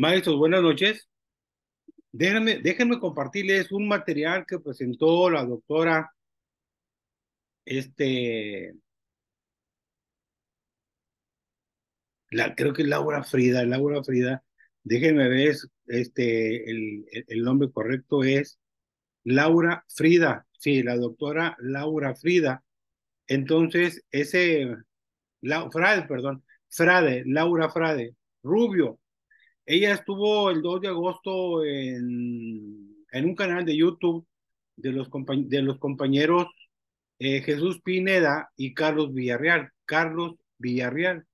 Maestros, buenas noches. Déjenme, déjenme compartirles un material que presentó la doctora este la creo que es Laura Frida, Laura Frida. Déjenme ver este el, el nombre correcto es Laura Frida. Sí, la doctora Laura Frida. Entonces, ese la, Frade, perdón, Frade, Laura Frade, Rubio, ella estuvo el 2 de agosto en, un canal de YouTube de los, de los compañeros eh, Jesús Pineda y Carlos Villarreal. Carlos Villarreal.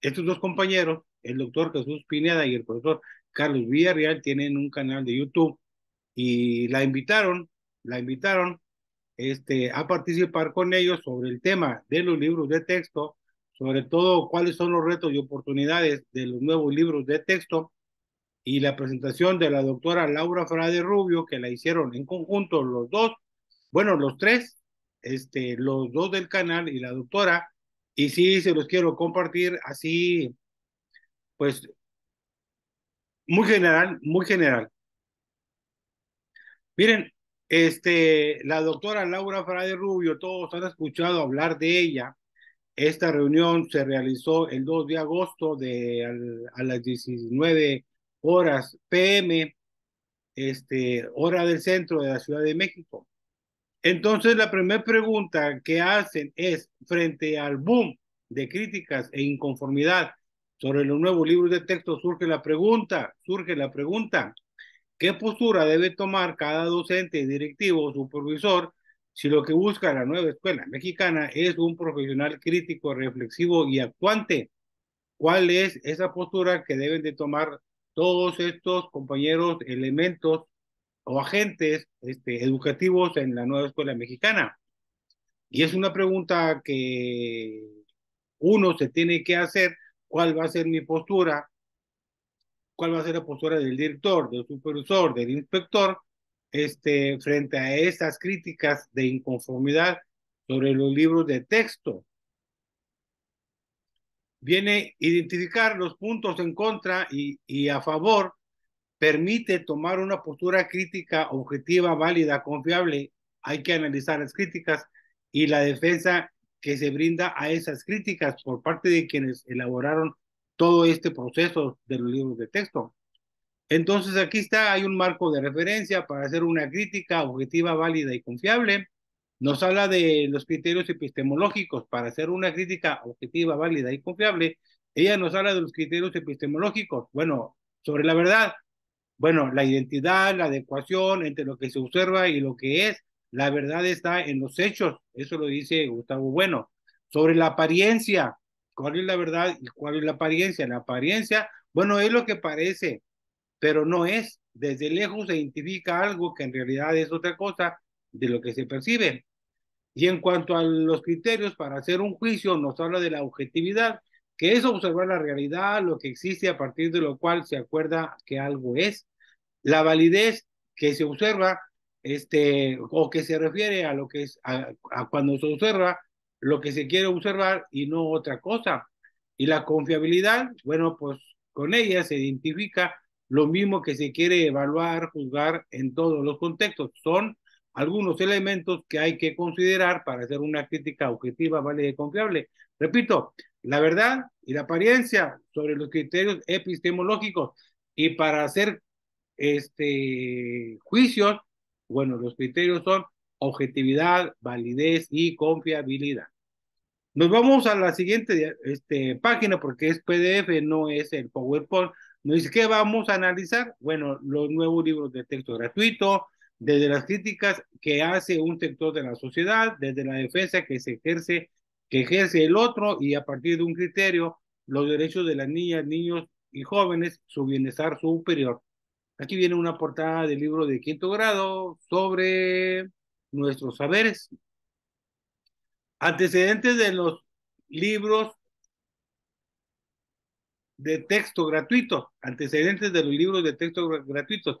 Estos dos compañeros, el doctor Jesús Pineda y el profesor Carlos Villarreal, tienen un canal de YouTube y la invitaron, la invitaron este, a participar con ellos sobre el tema de los libros de texto sobre todo cuáles son los retos y oportunidades de los nuevos libros de texto y la presentación de la doctora Laura Frade Rubio, que la hicieron en conjunto los dos, bueno, los tres, este, los dos del canal y la doctora, y sí, se los quiero compartir así, pues, muy general, muy general. Miren, este, la doctora Laura Frade Rubio, todos han escuchado hablar de ella, esta reunión se realizó el 2 de agosto de, a las 19 horas pm, este, hora del centro de la Ciudad de México. Entonces, la primera pregunta que hacen es, frente al boom de críticas e inconformidad sobre los nuevos libros de texto, surge la pregunta, surge la pregunta, ¿qué postura debe tomar cada docente, directivo o supervisor si lo que busca la nueva escuela mexicana es un profesional crítico, reflexivo y actuante, ¿cuál es esa postura que deben de tomar todos estos compañeros, elementos o agentes este, educativos en la nueva escuela mexicana? Y es una pregunta que uno se tiene que hacer, ¿cuál va a ser mi postura? ¿Cuál va a ser la postura del director, del supervisor, del inspector? este, frente a estas críticas de inconformidad sobre los libros de texto. Viene identificar los puntos en contra y a favor, permite tomar una postura crítica objetiva, válida, confiable. Hay que analizar las críticas y la defensa que se brinda a esas críticas por parte de quienes elaboraron todo este proceso de los libros de texto. Entonces aquí está, hay un marco de referencia para hacer una crítica objetiva, válida y confiable. Nos habla de los criterios epistemológicos para hacer una crítica objetiva, válida y confiable. Ella nos habla de los criterios epistemológicos, bueno, sobre la verdad. Bueno, la identidad, la adecuación entre lo que se observa y lo que es. La verdad está en los hechos, eso lo dice Gustavo Bueno. Sobre la apariencia, ¿cuál es la verdad y cuál es la apariencia? La apariencia, bueno, es lo que parece, pero no es. Desde lejos se identifica algo que en realidad es otra cosa de lo que se percibe. Y en cuanto a los criterios para hacer un juicio, nos habla de la objetividad, que es observar la realidad, lo que existe a partir de lo cual se acuerda que algo es. La validez que se observa, este, o que se refiere a lo que es, a, a cuando se observa lo que se quiere observar y no otra cosa. Y la confiabilidad, bueno, pues con ella se identifica lo mismo que se quiere evaluar, juzgar en todos los contextos. Son algunos elementos que hay que considerar para hacer una crítica objetiva, válida y confiable. Repito, la verdad y la apariencia sobre los criterios epistemológicos y para hacer este, juicios, bueno, los criterios son objetividad, validez y confiabilidad. Nos vamos a la siguiente este, página porque es PDF, no es el PowerPoint. Nos dice, ¿qué vamos a analizar? Bueno, los nuevos libros de texto gratuito, desde las críticas que hace un sector de la sociedad, desde la defensa que se ejerce, que ejerce el otro y a partir de un criterio, los derechos de las niñas, niños y jóvenes, su bienestar superior. Aquí viene una portada del libro de quinto grado sobre nuestros saberes. Antecedentes de los libros de texto gratuito, antecedentes de los libros de texto gratuitos.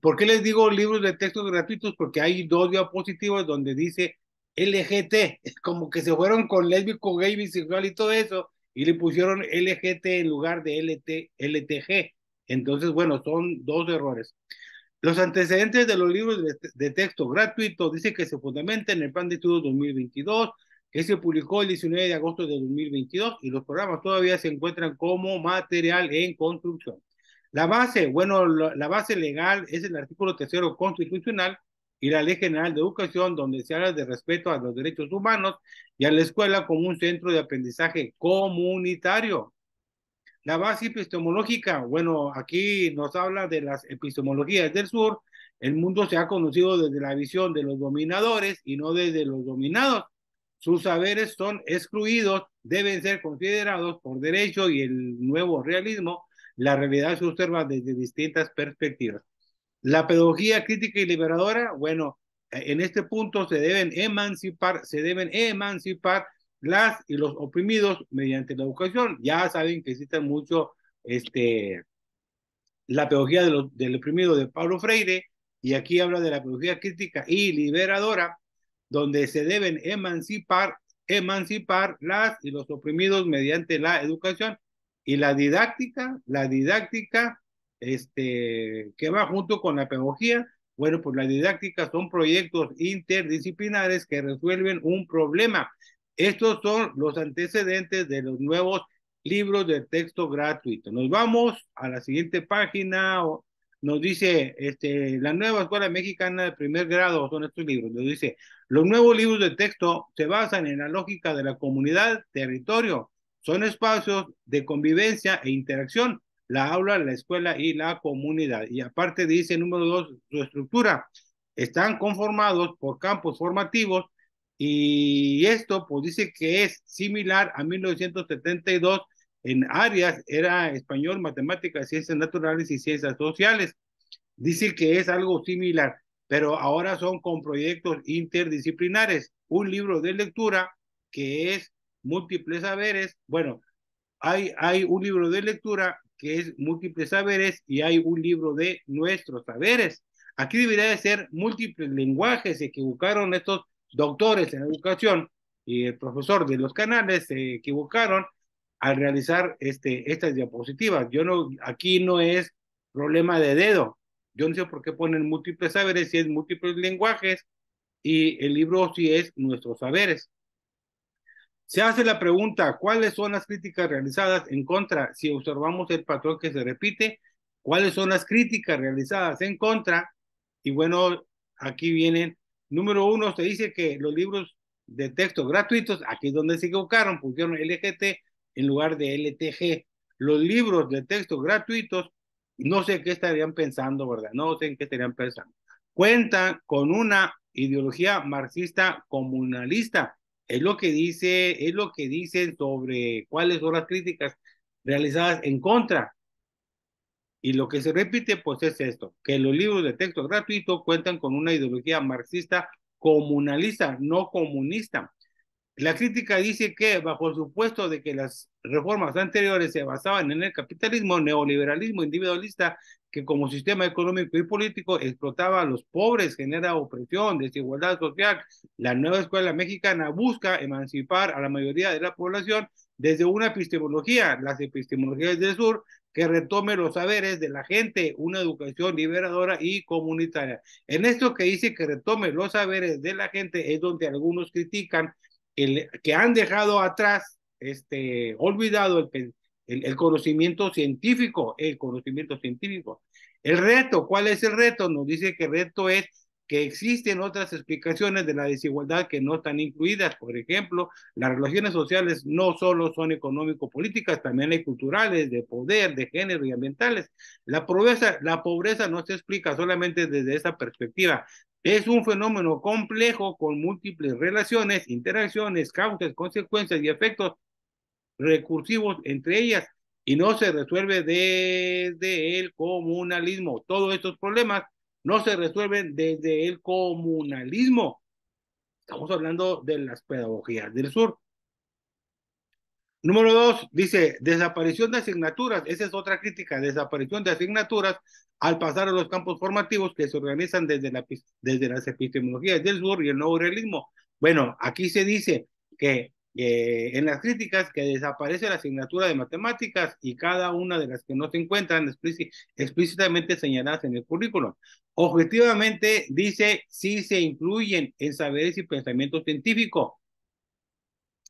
¿Por qué les digo libros de texto gratuitos? Porque hay dos diapositivas donde dice LGT, como que se fueron con lésbico, gay, bisexual y todo eso, y le pusieron LGT en lugar de LT, LTG. Entonces, bueno, son dos errores. Los antecedentes de los libros de, texto gratuito dice que se fundamenta en el Plan de Estudios 2022, que se publicó el 19 de agosto de 2022 y los programas todavía se encuentran como material en construcción. La base, bueno, la base legal es el artículo tercero constitucional y la Ley General de Educación, donde se habla de respeto a los derechos humanos y a la escuela como un centro de aprendizaje comunitario. La base epistemológica, bueno, aquí nos habla de las epistemologías del sur. El mundo se ha conocido desde la visión de los dominadores y no desde los dominados sus saberes son excluidos, deben ser considerados por derecho y el nuevo realismo, la realidad se observa desde distintas perspectivas. La pedagogía crítica y liberadora, bueno, eh, en este punto se deben emancipar, se deben emancipar las y los oprimidos mediante la educación. Ya saben que existen mucho este, la pedagogía del oprimido de Pablo Freire, y aquí habla de la pedagogía crítica y liberadora, donde se deben emancipar, emancipar las y los oprimidos mediante la educación y la didáctica, la didáctica este, que va junto con la pedagogía. Bueno, pues la didáctica son proyectos interdisciplinares que resuelven un problema. Estos son los antecedentes de los nuevos libros de texto gratuito. Nos vamos a la siguiente página, nos dice este, la nueva escuela mexicana de primer grado, son estos libros, nos dice, los nuevos libros de texto se basan en la lógica de la comunidad, territorio, son espacios de convivencia e interacción, la aula, la escuela y la comunidad. Y aparte dice, número dos, su estructura, están conformados por campos formativos y esto pues dice que es similar a 1972 en áreas era español, matemáticas, ciencias naturales y ciencias sociales. Dice que es algo similar, pero ahora son con proyectos interdisciplinares. Un libro de lectura que es múltiples saberes. Bueno, hay, hay un libro de lectura que es múltiples saberes y hay un libro de nuestros saberes. Aquí debería de ser múltiples lenguajes. Se equivocaron estos doctores en educación y el profesor de los canales se equivocaron al realizar este, estas diapositivas. Yo no, aquí no es problema de dedo. Yo no sé por qué ponen múltiples saberes, si es múltiples lenguajes y el libro si es nuestros saberes. Se hace la pregunta, ¿cuáles son las críticas realizadas en contra? Si observamos el patrón que se repite, ¿cuáles son las críticas realizadas en contra? Y bueno, aquí vienen. Número uno, se dice que los libros de texto gratuitos, aquí es donde se equivocaron, pusieron LGT en lugar de LTG. Los libros de texto gratuitos, no sé qué estarían pensando, ¿verdad? No sé en qué estarían pensando. Cuentan con una ideología marxista comunalista. Es lo que dice, es lo que dicen sobre cuáles son las críticas realizadas en contra. Y lo que se repite, pues es esto, que los libros de texto gratuito cuentan con una ideología marxista comunalista, no comunista. La crítica dice que, bajo el supuesto de que las reformas anteriores se basaban en el capitalismo, neoliberalismo individualista, que como sistema económico y político explotaba a los pobres, genera opresión, desigualdad social, la nueva escuela mexicana busca emancipar a la mayoría de la población desde una epistemología, las epistemologías del sur, que retome los saberes de la gente, una educación liberadora y comunitaria. En esto que dice que retome los saberes de la gente es donde algunos critican que han dejado atrás, este, olvidado el, conocimiento científico, el conocimiento científico. El reto, ¿cuál es el reto? Nos dice que el reto es que existen otras explicaciones de la desigualdad que no están incluidas. Por ejemplo, las relaciones sociales no solo son económico-políticas, también hay culturales, de poder, de género y ambientales. La pobreza, la pobreza no se explica solamente desde esa perspectiva, es un fenómeno complejo con múltiples relaciones, interacciones, causas, consecuencias y efectos recursivos entre ellas y no se resuelve desde el comunalismo. Todos estos problemas no se resuelven desde el comunalismo. Estamos hablando de las pedagogías del sur. Número dos, dice, desaparición de asignaturas. Esa es otra crítica, desaparición de asignaturas al pasar a los campos formativos que se organizan desde, la, desde las epistemologías del sur y el nuevo realismo. Bueno, aquí se dice que en las críticas que desaparece la asignatura de matemáticas y cada una de las que no se encuentran explícitamente señaladas en el currículo. Objetivamente dice si se incluyen en saberes y pensamiento científico,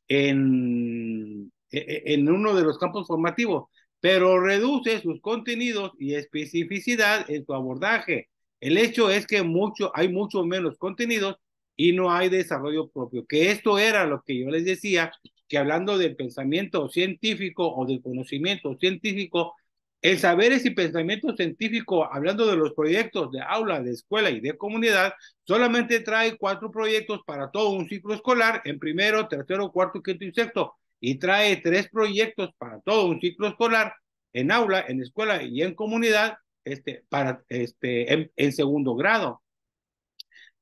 en e, e, en uno de los campos formativos, pero reduce sus contenidos y especificidad en su abordaje. El hecho es que mucho, hay mucho menos contenidos y no hay desarrollo propio, que esto era lo que yo les decía, que hablando del pensamiento científico o del conocimiento científico, el saber y pensamiento científico, hablando de los proyectos de aula, de escuela y de comunidad, solamente trae cuatro proyectos para todo un ciclo escolar en primero, tercero, cuarto, quinto y sexto y trae tres proyectos para todo un ciclo escolar en aula, en escuela y en comunidad este, para, este, en, segundo grado.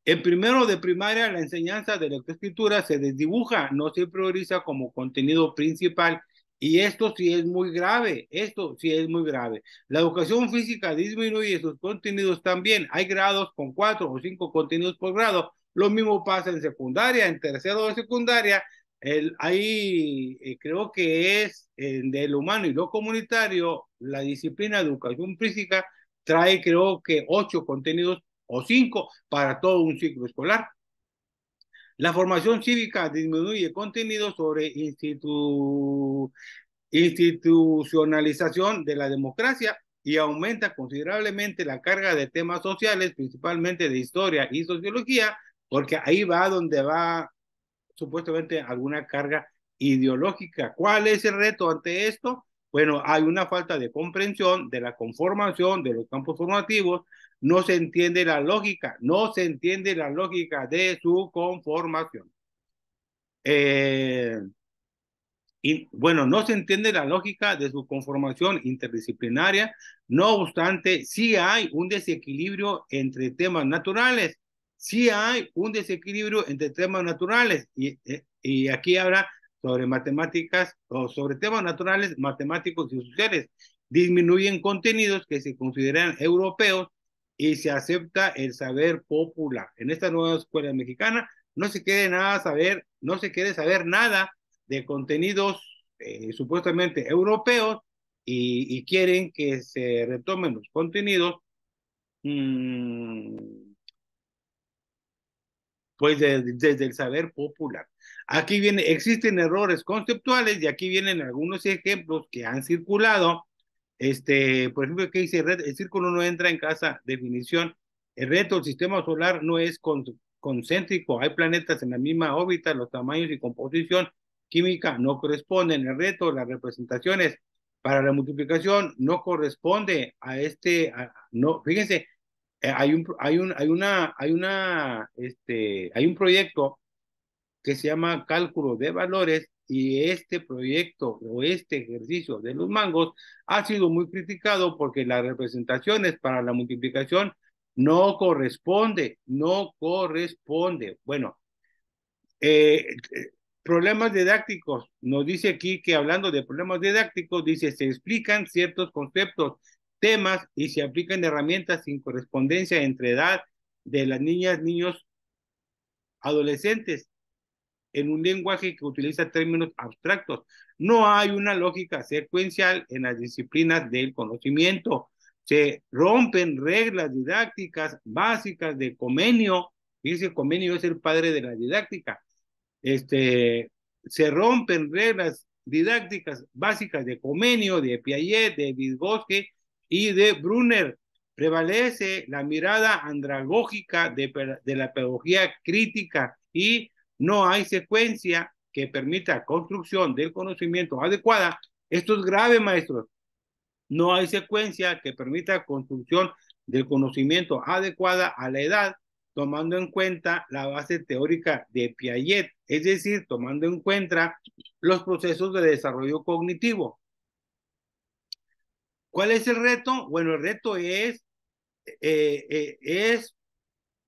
En primero de primaria, la enseñanza de lectoescritura se desdibuja, no se prioriza como contenido principal. Y esto sí es muy grave, esto sí es muy grave. La educación física disminuye sus contenidos también. Hay grados con cuatro o cinco contenidos por grado. Lo mismo pasa en secundaria, en tercero de secundaria, el, ahí eh, creo que es eh, del humano y lo comunitario, la disciplina de educación física trae creo que ocho contenidos o cinco para todo un ciclo escolar. La formación cívica disminuye contenidos sobre institucionalización de la democracia y aumenta considerablemente la carga de temas sociales, principalmente de historia y sociología, porque ahí va donde va supuestamente alguna carga ideológica. ¿Cuál es el reto ante esto? Bueno, hay una falta de comprensión de la conformación de los campos formativos, no se entiende la lógica, no se entiende la lógica de su conformación. Eh, y, bueno, no se entiende la lógica de su conformación interdisciplinaria, no obstante, sí hay un desequilibrio entre temas naturales si hay un desequilibrio entre temas naturales y, eh, y aquí habla sobre matemáticas o sobre temas naturales, matemáticos y sociales. Disminuyen contenidos que se consideran europeos y se acepta el saber popular. En esta nueva escuela mexicana no se quiere nada saber, no se quiere saber nada de contenidos eh, supuestamente europeos y, y, quieren que se retomen los contenidos mmm, pues desde el saber popular. Aquí viene, existen errores conceptuales y aquí vienen algunos ejemplos que han circulado. Este, por ejemplo, ¿qué dice el círculo no entra en casa, definición. El reto del sistema solar no es concéntrico, hay planetas en la misma órbita, los tamaños y composición química no corresponden. El reto, las representaciones para la multiplicación no corresponde a este, no, fíjense, eh, hay un, hay un, hay una, hay una, este, hay un proyecto que se llama cálculo de valores y este proyecto o este ejercicio de los mangos ha sido muy criticado porque las representaciones para la multiplicación no corresponde, no corresponde. Bueno, eh, eh, problemas didácticos. Nos dice aquí que hablando de problemas didácticos, dice, se explican ciertos conceptos temas y se aplican herramientas sin correspondencia entre edad de las niñas, niños, adolescentes, en un lenguaje que utiliza términos abstractos. No hay una lógica secuencial en las disciplinas del conocimiento. Se rompen reglas didácticas básicas de Comenio. Dice Comenio es el padre de la didáctica. Este, se rompen reglas didácticas básicas de Comenio, de Piaget, de Vygotsky, y de Brunner, prevalece la mirada andragógica de, la pedagogía crítica y no hay secuencia que permita construcción del conocimiento adecuada. Esto es grave, maestros. No hay secuencia que permita construcción del conocimiento adecuada a la edad, tomando en cuenta la base teórica de Piaget, es decir, tomando en cuenta los procesos de desarrollo cognitivo. ¿Cuál es el reto? Bueno, el reto es, eh, eh, es,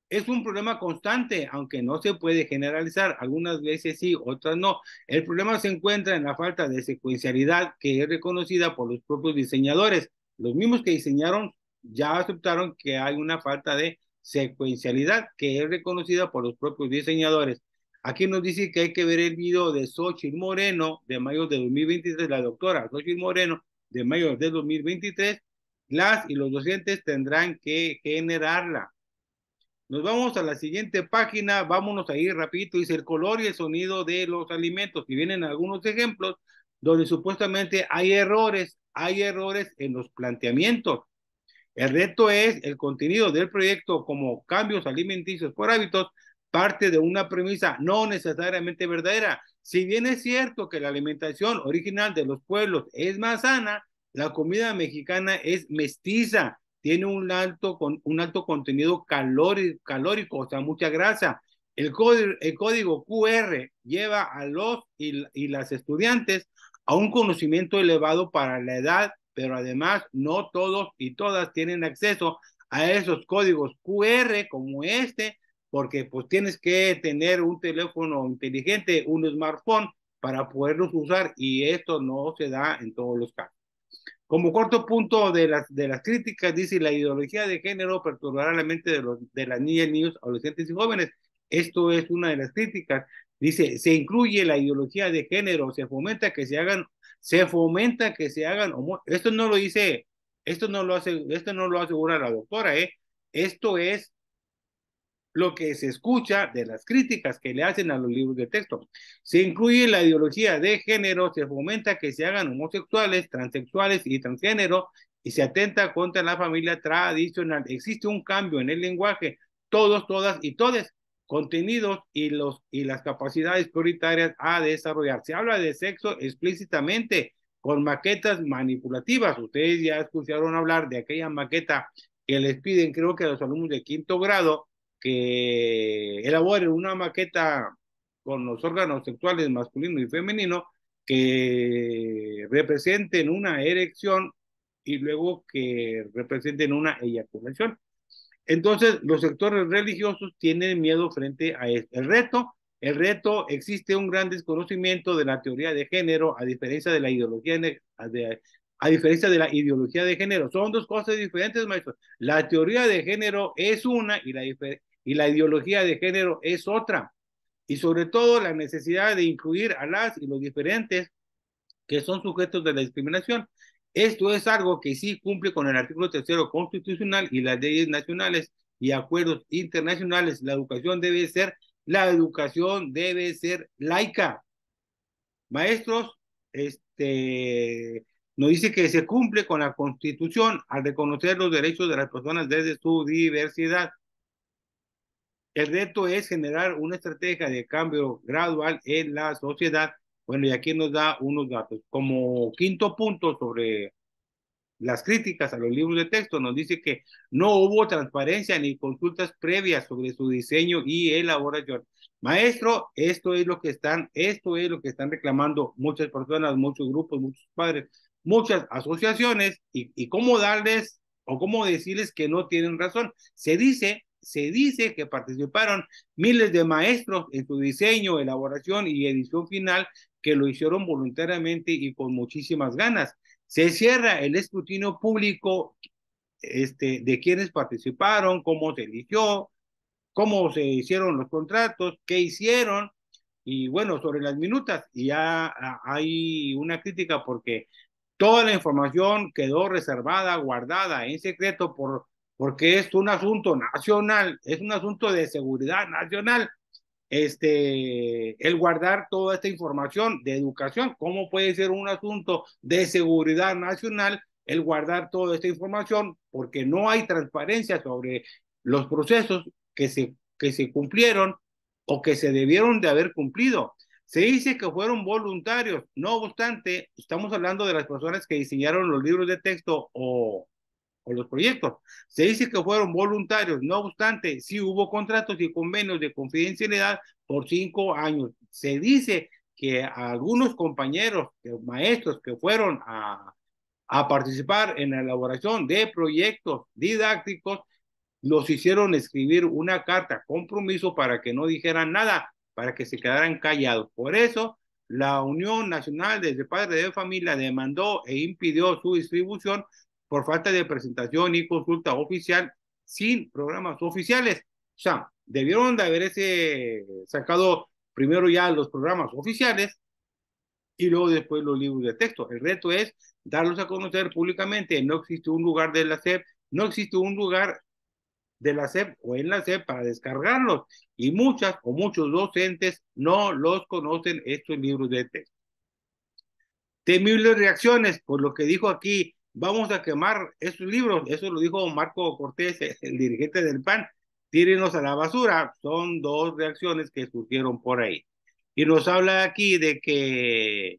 es un problema constante, aunque no se puede generalizar. Algunas veces sí, otras no. El problema se encuentra en la falta de secuencialidad que es reconocida por los propios diseñadores. Los mismos que diseñaron ya aceptaron que hay una falta de secuencialidad que es reconocida por los propios diseñadores. Aquí nos dice que hay que ver el video de Sochi Moreno de mayo de 2023, la doctora Sochi Moreno, de mayo de 2023, las y los docentes tendrán que generarla. Nos vamos a la siguiente página, vámonos ahí rapidito, dice el color y el sonido de los alimentos. Y vienen algunos ejemplos donde supuestamente hay errores, hay errores en los planteamientos. El reto es el contenido del proyecto como cambios alimenticios por hábitos parte de una premisa no necesariamente verdadera, si bien es cierto que la alimentación original de los pueblos es más sana, la comida mexicana es mestiza, tiene un alto, un alto contenido calórico, calórico, o sea, mucha grasa. El, código QR lleva a los y las estudiantes a un conocimiento elevado para la edad, pero además no todos y todas tienen acceso a esos códigos QR como este, porque pues tienes que tener un teléfono inteligente, un smartphone para poderlos usar y esto no se da en todos los casos. Como corto punto de las, de las críticas, dice la ideología de género perturbará la mente de, los, de las niñas, niños, adolescentes y jóvenes. Esto es una de las críticas. Dice, se incluye la ideología de género, se fomenta que se hagan, se fomenta que se hagan Esto no lo dice, esto no lo hace, esto no lo asegura la doctora, ¿eh? Esto es lo que se escucha de las críticas que le hacen a los libros de texto. Se incluye la ideología de género, se fomenta que se hagan homosexuales, transexuales y transgénero y se atenta contra la familia tradicional. Existe un cambio en el lenguaje, todos, todas y todos contenidos y, los, y las capacidades prioritarias a desarrollar. Se habla de sexo explícitamente con maquetas manipulativas. Ustedes ya escucharon hablar de aquella maqueta que les piden, creo que a los alumnos de quinto grado, que elaboren una maqueta con los órganos sexuales masculino y femenino que representen una erección y luego que representen una eyaculación. Entonces, los sectores religiosos tienen miedo frente a este reto. El reto existe un gran desconocimiento de la teoría de género a diferencia de la ideología de, a diferencia de la ideología de género. Son dos cosas diferentes, maestro. La teoría de género es una y la, y la ideología de género es otra. Y sobre todo la necesidad de incluir a las y los diferentes que son sujetos de la discriminación. Esto es algo que sí cumple con el artículo tercero constitucional y las leyes nacionales y acuerdos internacionales. La educación debe ser, la educación debe ser laica. Maestros, este, nos dice que se cumple con la constitución al reconocer los derechos de las personas desde su diversidad. El reto es generar una estrategia de cambio gradual en la sociedad. Bueno, y aquí nos da unos datos. Como quinto punto sobre las críticas a los libros de texto, nos dice que no hubo transparencia ni consultas previas sobre su diseño y elaboración. Maestro, esto es lo que están, esto es lo que están reclamando muchas personas, muchos grupos, muchos padres, muchas asociaciones y, y cómo darles o cómo decirles que no tienen razón. Se dice se dice que participaron miles de maestros en su diseño, elaboración y edición final que lo hicieron voluntariamente y con muchísimas ganas. Se cierra el escrutinio público este, de quienes participaron, cómo se eligió, cómo se hicieron los contratos, qué hicieron y bueno, sobre las minutas. Y ya hay una crítica porque toda la información quedó reservada, guardada en secreto por porque es un asunto nacional, es un asunto de seguridad nacional, este, el guardar toda esta información de educación, ¿cómo puede ser un asunto de seguridad nacional el guardar toda esta información? Porque no hay transparencia sobre los procesos que se, que se cumplieron o que se debieron de haber cumplido. Se dice que fueron voluntarios, no obstante, estamos hablando de las personas que diseñaron los libros de texto o los proyectos. Se dice que fueron voluntarios, no obstante, sí hubo contratos y convenios de confidencialidad por cinco años. Se dice que algunos compañeros, maestros que fueron a, a participar en la elaboración de proyectos didácticos, los hicieron escribir una carta, compromiso para que no dijeran nada, para que se quedaran callados. Por eso, la Unión Nacional de Padres de Familia demandó e impidió su distribución por falta de presentación y consulta oficial sin programas oficiales. O sea, debieron de haberse este, sacado primero ya los programas oficiales y luego después los libros de texto. El reto es darlos a conocer públicamente. No existe un lugar de la SEP, no existe un lugar de la SEP o en la SEP para descargarlos. Y muchas o muchos docentes no los conocen estos libros de texto. Temibles reacciones, por lo que dijo aquí vamos a quemar esos libros. Eso lo dijo Marco Cortés, el dirigente del PAN. Tírenos a la basura. Son dos reacciones que surgieron por ahí. Y nos habla aquí de que,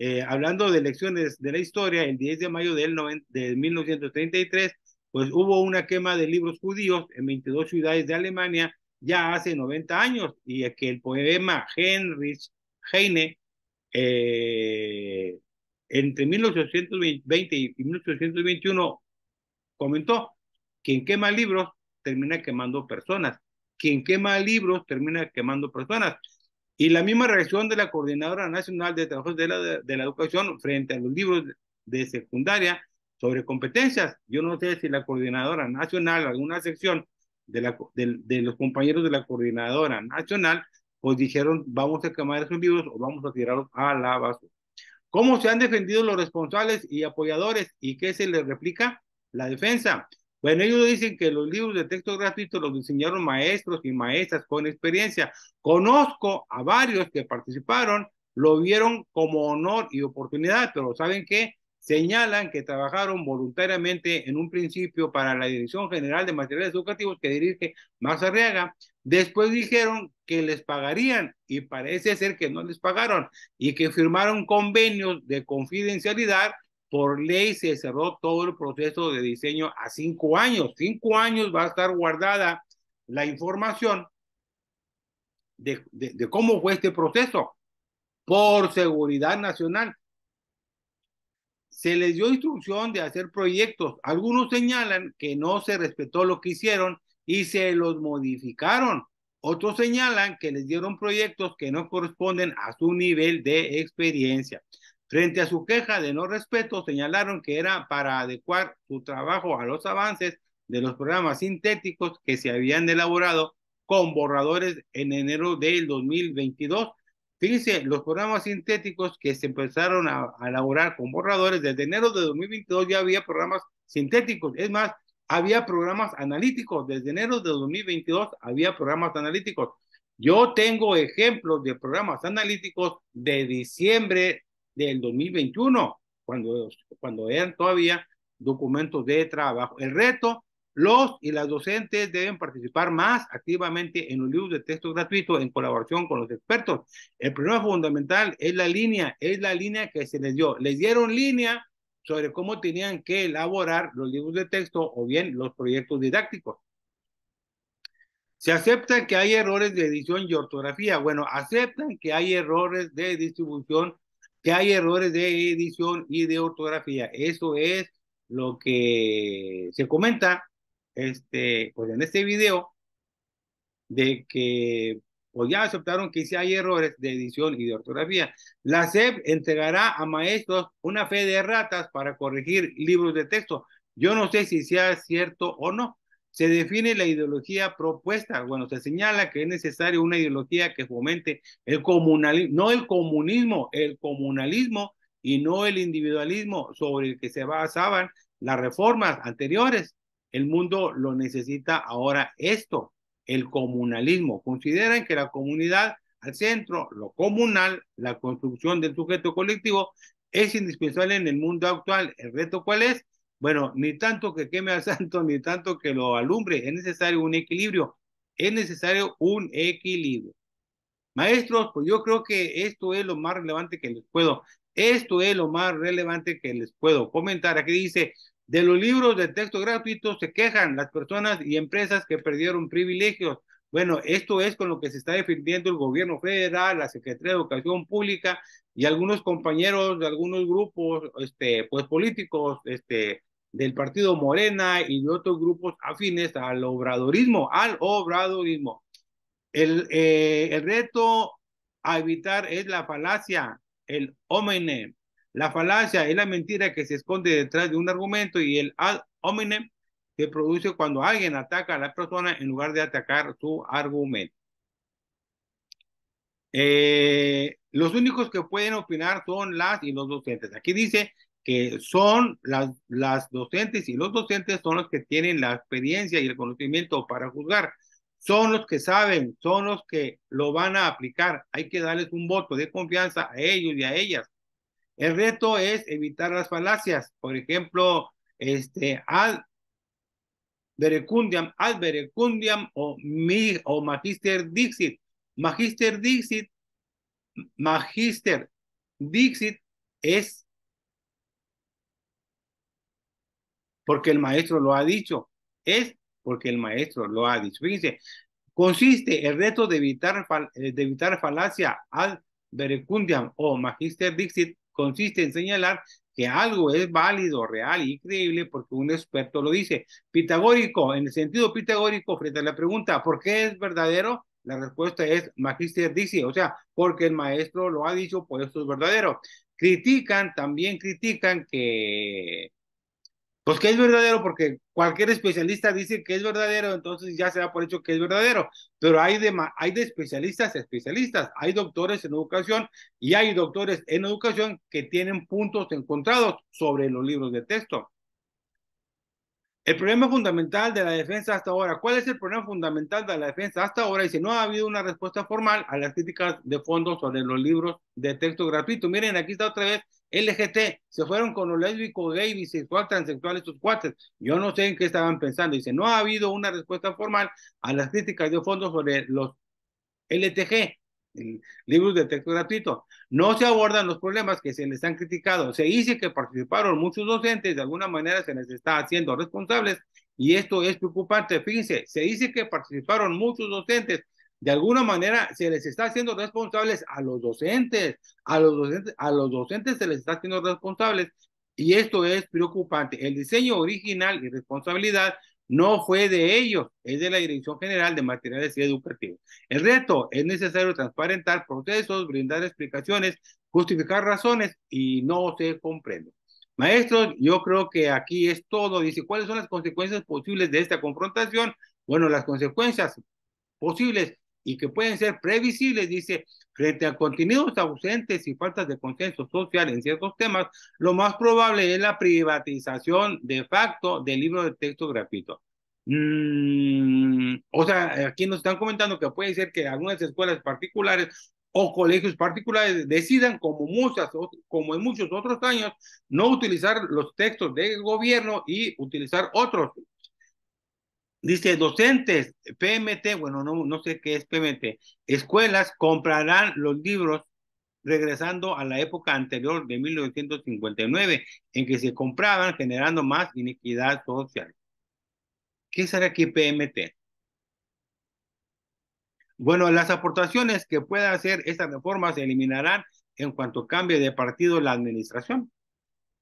eh, hablando de lecciones de la historia, el 10 de mayo del, de 1933, pues hubo una quema de libros judíos en 22 ciudades de Alemania ya hace 90 años y que el poema Heinrich Heine eh, entre 1820 y 1821 comentó, quien quema libros termina quemando personas, quien quema libros termina quemando personas. Y la misma reacción de la Coordinadora Nacional de Trabajos de la, de la Educación frente a los libros de secundaria sobre competencias. Yo no sé si la Coordinadora Nacional, alguna sección de, la, de, de los compañeros de la Coordinadora Nacional, pues dijeron, vamos a quemar esos libros o vamos a tirarlos a la basura. ¿Cómo se han defendido los responsables y apoyadores y qué se les replica? La defensa. Bueno, ellos dicen que los libros de texto gratuito los diseñaron maestros y maestras con experiencia. Conozco a varios que participaron, lo vieron como honor y oportunidad, pero ¿saben que Señalan que trabajaron voluntariamente en un principio para la Dirección General de Materiales Educativos que dirige Max Después dijeron que les pagarían y parece ser que no les pagaron y que firmaron convenios de confidencialidad. Por ley se cerró todo el proceso de diseño a cinco años. Cinco años va a estar guardada la información de, cómo fue este proceso por seguridad nacional. Se les dio instrucción de hacer proyectos. Algunos señalan que no se respetó lo que hicieron y se los modificaron. Otros señalan que les dieron proyectos que no corresponden a su nivel de experiencia. Frente a su queja de no respeto, señalaron que era para adecuar su trabajo a los avances de los programas sintéticos que se habían elaborado con borradores en enero del 2022. Fíjense, los programas sintéticos que se empezaron a, elaborar con borradores desde enero de 2022 ya había programas sintéticos. Es más, había programas analíticos. Desde enero de 2022 había programas analíticos. Yo tengo ejemplos de programas analíticos de diciembre del 2021, cuando, cuando eran todavía documentos de trabajo. El reto, los y las docentes deben participar más activamente en los libros de texto gratuito en colaboración con los expertos. El problema fundamental es la línea, es la línea que se les dio. Les dieron línea sobre cómo tenían que elaborar los libros de texto o bien los proyectos didácticos. Se acepta que hay errores de edición y ortografía. Bueno, aceptan que hay errores de distribución, que hay errores de edición y de ortografía. Eso es lo que se comenta este, pues en este video de que o pues ya aceptaron que si hay errores de edición y de ortografía. La SEP entregará a maestros una fe de ratas para corregir libros de texto. Yo no sé si sea cierto o no. Se define la ideología propuesta. Bueno, se señala que es necesaria una ideología que fomente el comunalismo, no el comunismo, el comunalismo y no el individualismo sobre el que se basaban las reformas anteriores. El mundo lo necesita ahora esto el comunalismo. Consideran que la comunidad al centro, lo comunal, la construcción del sujeto colectivo, es indispensable en el mundo actual. ¿El reto cuál es? Bueno, ni tanto que queme al santo, ni tanto que lo alumbre. Es necesario un equilibrio. Es necesario un equilibrio. Maestros, pues yo creo que esto es lo más relevante que les puedo. Esto es lo más relevante que les puedo comentar. Aquí dice, de los libros de texto gratuitos se quejan las personas y empresas que perdieron privilegios. Bueno, esto es con lo que se está defendiendo el gobierno federal, la Secretaría de Educación Pública y algunos compañeros de algunos grupos este, pues, políticos este, del partido Morena y de otros grupos afines al obradorismo, al obradorismo. El, eh, el reto a evitar es la falacia, el hominem, la falacia es la mentira que se esconde detrás de un argumento y el ad hominem se produce cuando alguien ataca a la persona en lugar de atacar su argumento. Eh, los únicos que pueden opinar son las y los docentes. Aquí dice que son las, las docentes y los docentes son los que tienen la experiencia y el conocimiento para juzgar. Son los que saben, son los que lo van a aplicar. Hay que darles un voto de confianza a ellos y a ellas el reto es evitar las falacias. Por ejemplo, este, ad verecundiam, verecundiam o, o magister dixit. Magister dixit, magister dixit es porque el maestro lo ha dicho. Es porque el maestro lo ha dicho. Fíjense, consiste el reto de evitar, eh, de evitar falacia ad verecundiam o magister dixit consiste en señalar que algo es válido, real y creíble porque un experto lo dice. Pitagórico, en el sentido pitagórico, frente a la pregunta ¿por qué es verdadero? La respuesta es Magister dice, o sea, porque el maestro lo ha dicho, por eso es verdadero. Critican, también critican que pues que es verdadero, porque cualquier especialista dice que es verdadero, entonces ya se da por hecho que es verdadero, pero hay de, hay de especialistas especialistas, hay doctores en educación y hay doctores en educación que tienen puntos encontrados sobre los libros de texto. El problema fundamental de la defensa hasta ahora, ¿cuál es el problema fundamental de la defensa hasta ahora? Y si no ha habido una respuesta formal a las críticas de fondo sobre los libros de texto gratuito. Miren, aquí está otra vez LGT, se fueron con los lésbicos, gay, bisexual, transexuales, estos cuates. Yo no sé en qué estaban pensando. Dice, no ha habido una respuesta formal a las críticas de fondo sobre los LTG, libros de texto gratuito. No se abordan los problemas que se les han criticado. Se dice que participaron muchos docentes, de alguna manera se les está haciendo responsables y esto es preocupante. Fíjense, se dice que participaron muchos docentes, de alguna manera se les está haciendo responsables a los docentes, a los docentes, a los docentes se les está haciendo responsables y esto es preocupante. El diseño original y responsabilidad no fue de ellos, es de la Dirección General de Materiales y Educativos. El reto es necesario transparentar procesos, brindar explicaciones, justificar razones y no se comprende. Maestros, yo creo que aquí es todo. Dice, ¿cuáles son las consecuencias posibles de esta confrontación? Bueno, las consecuencias posibles y que pueden ser previsibles, dice, frente a contenidos ausentes y faltas de consenso social en ciertos temas, lo más probable es la privatización de facto del libro de texto gratuito. Mm, o sea, aquí nos están comentando que puede ser que algunas escuelas particulares o colegios particulares decidan, como, muchas, como en muchos otros años, no utilizar los textos del gobierno y utilizar otros Dice, docentes, PMT, bueno, no, no sé qué es PMT, escuelas comprarán los libros regresando a la época anterior de 1959, en que se compraban generando más inequidad social. ¿Qué será aquí PMT? Bueno, las aportaciones que pueda hacer esta reforma se eliminarán en cuanto cambie de partido la administración.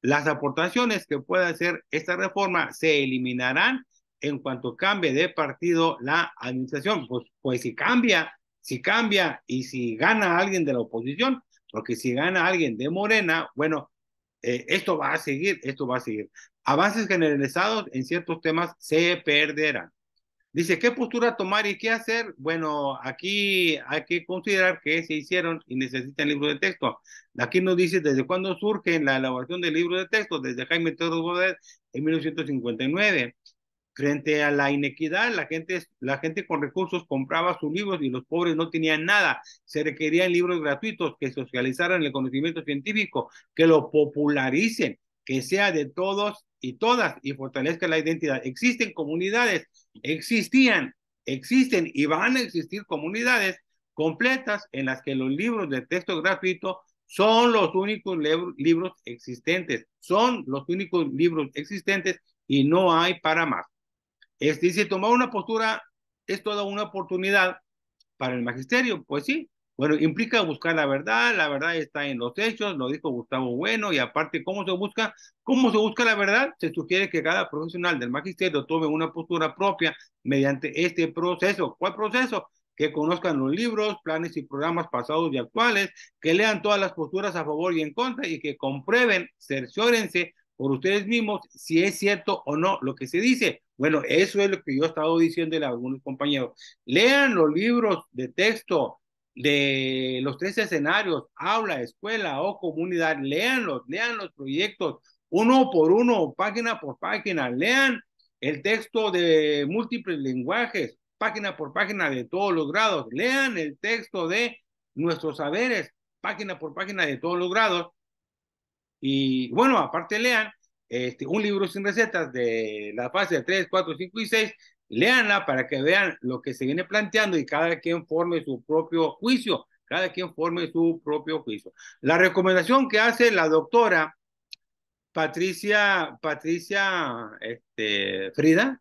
Las aportaciones que pueda hacer esta reforma se eliminarán en cuanto cambie de partido la administración. Pues, pues si cambia, si cambia y si gana alguien de la oposición, porque si gana alguien de Morena, bueno, eh, esto va a seguir, esto va a seguir. Avances generalizados en ciertos temas se perderán. Dice, ¿qué postura tomar y qué hacer? Bueno, aquí hay que considerar que se hicieron y necesitan libros de texto. Aquí nos dice desde cuándo surge la elaboración del libro de texto, desde Jaime Teodoro Godet en 1959 frente a la inequidad, la gente, la gente con recursos compraba sus libros y los pobres no tenían nada. Se requerían libros gratuitos que socializaran el conocimiento científico, que lo popularicen, que sea de todos y todas y fortalezca la identidad. Existen comunidades, existían, existen y van a existir comunidades completas en las que los libros de texto gratuito son los únicos libros existentes, son los únicos libros existentes y no hay para más. Este, dice, tomar una postura es toda una oportunidad para el magisterio. Pues sí, bueno, implica buscar la verdad, la verdad está en los hechos, lo dijo Gustavo Bueno, y aparte, ¿cómo se busca? ¿Cómo se busca la verdad? Se sugiere que cada profesional del magisterio tome una postura propia mediante este proceso. ¿Cuál proceso? Que conozcan los libros, planes y programas pasados y actuales, que lean todas las posturas a favor y en contra y que comprueben, cerciórense por ustedes mismos si es cierto o no lo que se dice. Bueno, eso es lo que yo he estado diciendo a algunos compañeros. Lean los libros de texto de los tres escenarios, habla, escuela o comunidad, leanlos, lean los proyectos uno por uno, página por página, lean el texto de múltiples lenguajes, página por página de todos los grados, lean el texto de nuestros saberes, página por página de todos los grados, y bueno, aparte lean este, un libro sin recetas de la fase 3, 4, 5 y 6. Leanla para que vean lo que se viene planteando y cada quien forme su propio juicio. Cada quien forme su propio juicio. La recomendación que hace la doctora Patricia, Patricia este, Frida,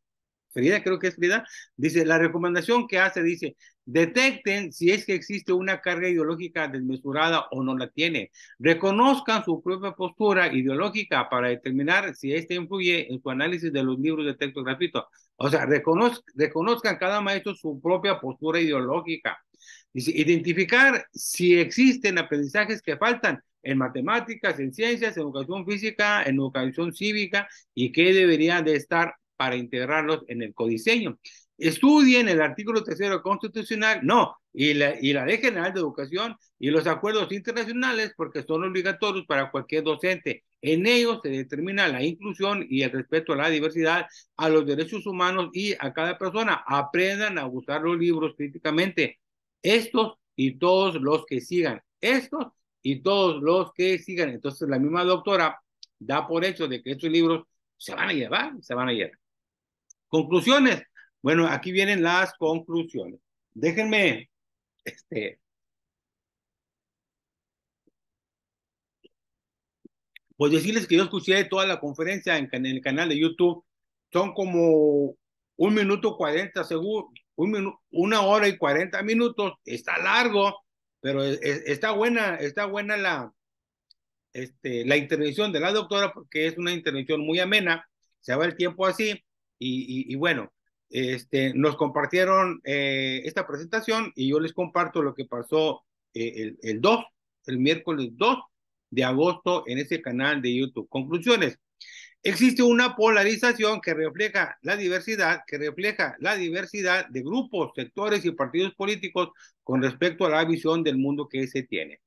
creo que es Frida, dice, la recomendación que hace, dice, detecten si es que existe una carga ideológica desmesurada o no la tiene. Reconozcan su propia postura ideológica para determinar si éste influye en su análisis de los libros de texto gratuito. O sea, reconozcan cada maestro su propia postura ideológica. Dice, identificar si existen aprendizajes que faltan en matemáticas, en ciencias, en educación física, en educación cívica y que deberían de estar para integrarlos en el codiseño. Estudien el artículo tercero constitucional, no, y la, y la Ley General de Educación y los acuerdos internacionales porque son obligatorios para cualquier docente. En ellos se determina la inclusión y el respeto a la diversidad, a los derechos humanos y a cada persona. Aprendan a usar los libros críticamente. Estos y todos los que sigan. Estos y todos los que sigan. Entonces la misma doctora da por hecho de que estos libros se van a llevar, se van a llevar. Conclusiones. Bueno, aquí vienen las conclusiones. Déjenme, este, pues decirles que yo escuché toda la conferencia en, el canal de YouTube. Son como un minuto cuarenta seguro, un una hora y cuarenta minutos. Está largo, pero e, e, está buena, está buena la, este, la intervención de la doctora porque es una intervención muy amena. Se va el tiempo así y, bueno, este, nos compartieron eh, esta presentación y yo les comparto lo que pasó eh, el, el 2, el miércoles 2 de agosto en ese canal de YouTube. Conclusiones. Existe una polarización que refleja la diversidad, que refleja la diversidad de grupos, sectores y partidos políticos con respecto a la visión del mundo que se tiene.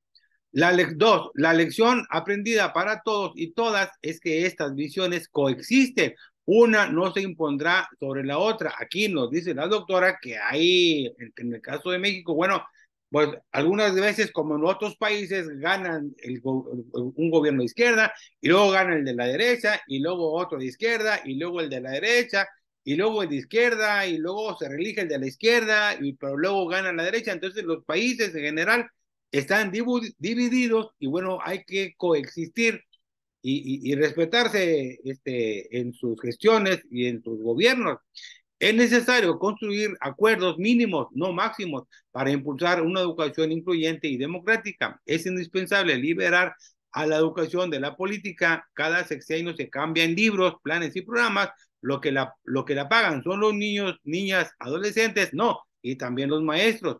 La la lección aprendida para todos y todas es que estas visiones coexisten una no se impondrá sobre la otra. Aquí nos dice la doctora que hay, en el caso de México, bueno, pues algunas veces, como en otros países, ganan un gobierno de izquierda y luego gana el de la derecha y luego otro de izquierda y luego el de la derecha y luego el de izquierda y luego se relige el de la izquierda y pero luego gana la derecha. Entonces los países en general están divididos y bueno, hay que coexistir y, respetarse este, en sus gestiones y en sus gobiernos. Es necesario construir acuerdos mínimos, no máximos, para impulsar una educación incluyente y democrática. Es indispensable liberar a la educación de la política. Cada sexenio se cambia en libros, planes y programas. Lo que la, lo que la pagan son los niños, niñas, adolescentes, no, y también los maestros.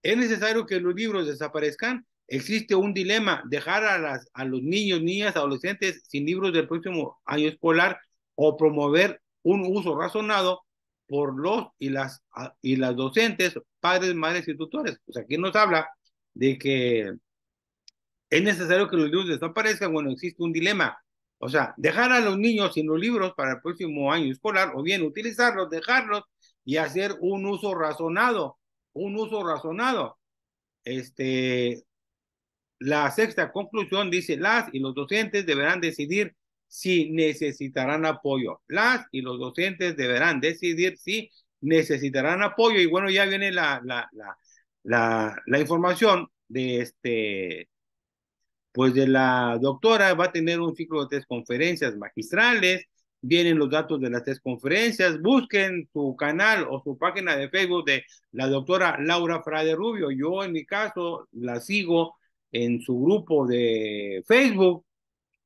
Es necesario que los libros desaparezcan Existe un dilema, dejar a, las, a los niños, niñas, adolescentes sin libros del próximo año escolar o promover un uso razonado por los y las, y las docentes, padres, madres y tutores. o sea, aquí nos habla de que es necesario que los libros desaparezcan Bueno, existe un dilema. O sea, dejar a los niños sin los libros para el próximo año escolar o bien utilizarlos, dejarlos y hacer un uso razonado, un uso razonado. Este, la sexta conclusión dice, las y los docentes deberán decidir si necesitarán apoyo. Las y los docentes deberán decidir si necesitarán apoyo. Y bueno, ya viene la, la, la, la, la información de este, pues de la doctora, va a tener un ciclo de tres conferencias magistrales, vienen los datos de las tres conferencias, busquen su canal o su página de Facebook de la doctora Laura Frade Rubio. Yo en mi caso la sigo en su grupo de Facebook,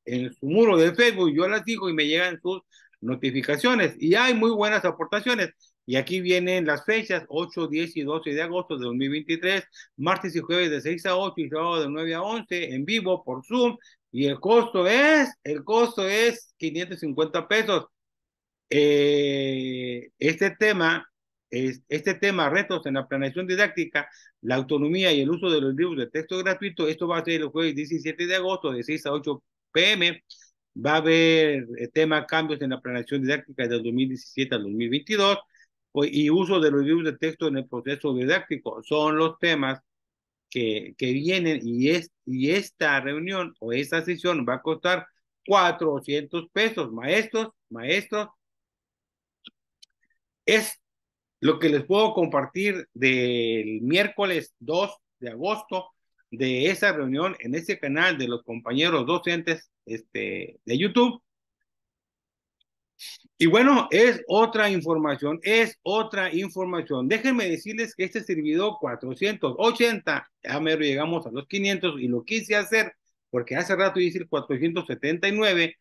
en su muro de Facebook, yo las digo y me llegan sus notificaciones. Y hay muy buenas aportaciones. Y aquí vienen las fechas 8, 10 y 12 de agosto de 2023, martes y jueves de 6 a 8 y sábado de 9 a 11 en vivo por Zoom. Y el costo es, el costo es 550 pesos. Eh, este tema este tema, retos en la planeación didáctica, la autonomía y el uso de los libros de texto gratuito, esto va a ser el jueves 17 de agosto de 6 a 8 pm. Va a haber el eh, tema cambios en la planeación didáctica del 2017 al 2022 pues, y uso de los libros de texto en el proceso didáctico. Son los temas que, que vienen y, es, y esta reunión o esta sesión va a costar 400 pesos. Maestros, maestros, es lo que les puedo compartir del miércoles 2 de agosto de esa reunión en ese canal de los compañeros docentes este, de YouTube. Y bueno, es otra información, es otra información. Déjenme decirles que este servidor 480, ya mero llegamos a los 500 y lo quise hacer porque hace rato hice el 479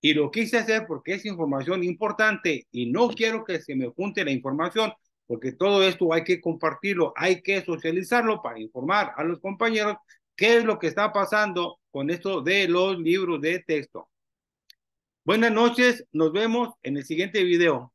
y lo quise hacer porque es información importante y no quiero que se me junte la información porque todo esto hay que compartirlo, hay que socializarlo para informar a los compañeros qué es lo que está pasando con esto de los libros de texto. Buenas noches, nos vemos en el siguiente video.